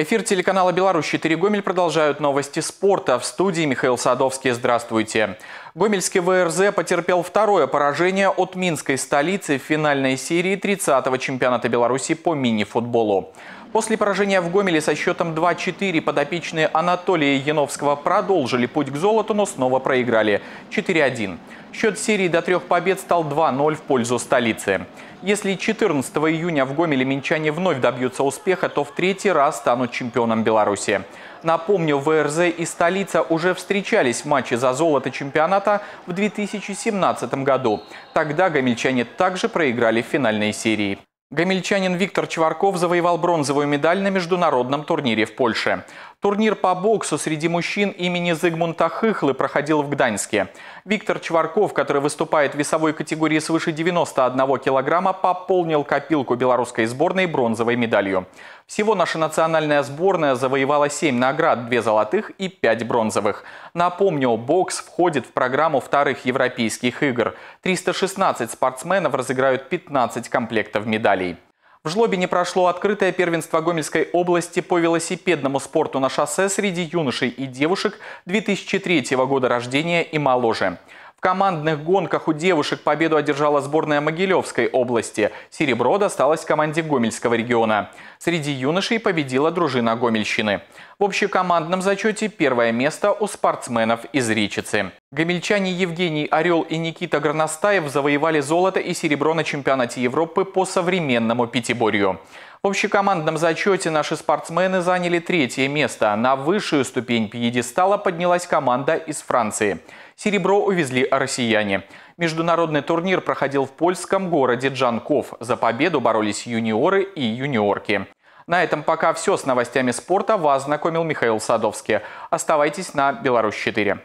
Эфир телеканала «Беларусь-4 Гомель» продолжают новости спорта. В студии Михаил Садовский. Здравствуйте. Гомельский ВРЗ потерпел второе поражение от минской столицы в финальной серии 30-го чемпионата Беларуси по мини-футболу. После поражения в Гомеле со счетом 2-4 подопечные Анатолия Яновского продолжили путь к золоту, но снова проиграли 4-1. Счет серии до трех побед стал 2-0 в пользу столицы. Если 14 июня в Гомеле минчане вновь добьются успеха, то в третий раз станут чемпионом Беларуси. Напомню, ВРЗ и столица уже встречались в матче за золото чемпионата в 2017 году. Тогда гомельчане также проиграли в финальной серии. Гомельчанин Виктор Чварков завоевал бронзовую медаль на международном турнире в Польше. Турнир по боксу среди мужчин имени Зигмунта Хыхлы проходил в Гданьске. Виктор Чварков, который выступает в весовой категории свыше 91 килограмма, пополнил копилку белорусской сборной бронзовой медалью. Всего наша национальная сборная завоевала 7 наград, 2 золотых и 5 бронзовых. Напомню, бокс входит в программу вторых европейских игр. 316 спортсменов разыграют 15 комплектов медалей. В жлобе не прошло открытое первенство Гомельской области по велосипедному спорту на шоссе среди юношей и девушек 2003 года рождения и моложе. В командных гонках у девушек победу одержала сборная Могилевской области. Серебро досталось команде Гомельского региона. Среди юношей победила дружина Гомельщины. В общекомандном зачете первое место у спортсменов из Речицы. Гомельчане Евгений Орел и Никита Горностаев завоевали золото и серебро на чемпионате Европы по современному пятиборью. В общекомандном зачете наши спортсмены заняли третье место. На высшую ступень пьедестала поднялась команда из Франции. Серебро увезли россияне. Международный турнир проходил в польском городе Джанков. За победу боролись юниоры и юниорки. На этом пока все с новостями спорта. Вас знакомил Михаил Садовский. Оставайтесь на «Беларусь-4».